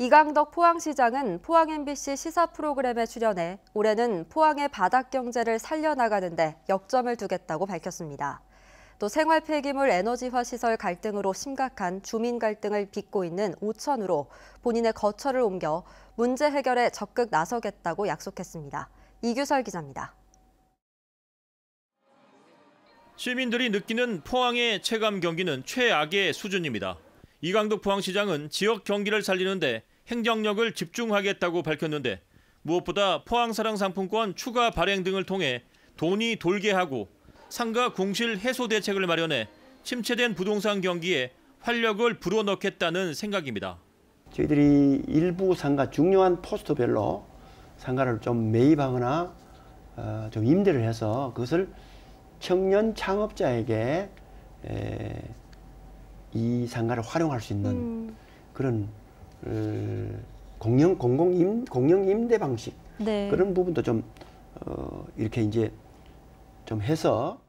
이강덕 포항시장은 포항 MBC 시사 프로그램에 출연해 올해는 포항의 바닥 경제를 살려나가는데 역점을 두겠다고 밝혔습니다. 또 생활 폐기물 에너지화 시설 갈등으로 심각한 주민 갈등을 빚고 있는 오천으로 본인의 거처를 옮겨 문제 해결에 적극 나서겠다고 약속했습니다. 이규설 기자입니다. 시민들이 느끼는 포항의 체감 경기는 최악의 수준입니다. 이강덕 포항시장은 지역 경기를 살리는데 행정력을 집중하겠다고 밝혔는데 무엇보다 포항사랑 상품권 추가 발행 등을 통해 돈이 돌게 하고 상가 공실 해소 대책을 마련해 침체된 부동산 경기에 활력을 불어넣겠다는 생각입니다. 저희들이 일부 상가 중요한 포스터별로 상가를 좀 매입하거나 어, 좀 임대를 해서 그것을 청년 창업자에게 에, 이 상가를 활용할 수 있는 음. 그런 공영 공공 임 공영 임대 방식 네. 그런 부분도 좀 어, 이렇게 이제 좀 해서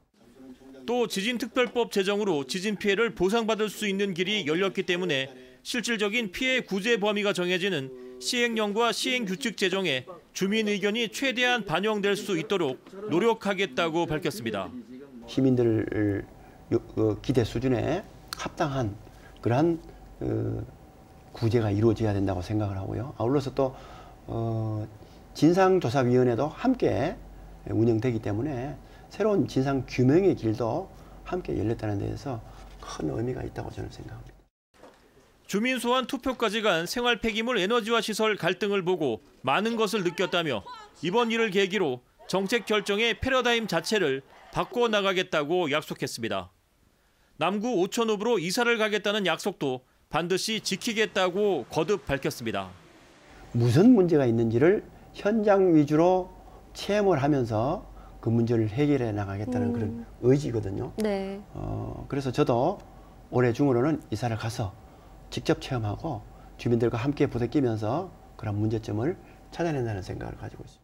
또 지진특별법 제정으로 지진 피해를 보상받을 수 있는 길이 열렸기 때문에 실질적인 피해 구제 범위가 정해지는 시행령과 시행규칙 제정에 주민 의견이 최대한 반영될 수 있도록 노력하겠다고 밝혔습니다. 시민들 어, 기대 수준에 합당한 그러한 어, 구제가 이루어져야 된다고 생각을 하고요. 아울러서 또 어, 진상조사위원회도 함께 운영되기 때문에 새로운 진상 규명의 길도 함께 열렸다는 데에서 큰 의미가 있다고 저는 생각합니다. 주민 소환 투표까지 간 생활 폐기물 에너지화 시설 갈등을 보고 많은 것을 느꼈다며 이번 일을 계기로 정책 결정의 패러다임 자체를 바꿔 나가겠다고 약속했습니다. 남구 5천읍으로 이사를 가겠다는 약속도 반드시 지키겠다고 거듭 밝혔습니다. 무슨 문제가 있는지를 현장 위주로 체험을 하면서 그 문제를 해결해 나가겠다는 음. 그런 의지거든요. 네. 어, 그래서 저도 올해 중으로는 이사를 가서 직접 체험하고 주민들과 함께 부대끼면서 그런 문제점을 찾아낸다는 생각을 가지고 있습니다.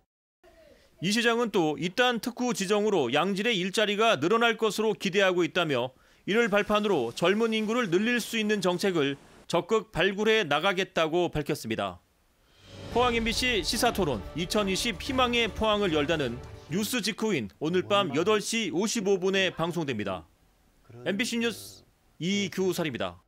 이 시장은 또 이딴 특구 지정으로 양질의 일자리가 늘어날 것으로 기대하고 있다며 이를 발판으로 젊은 인구를 늘릴 수 있는 정책을 적극 발굴해 나가겠다고 밝혔습니다. 포항 MBC 시사토론 2020 희망의 포항을 열다는 뉴스 직후인 오늘 밤 8시 55분에 방송됩니다. MBC 뉴스 이규살입니다.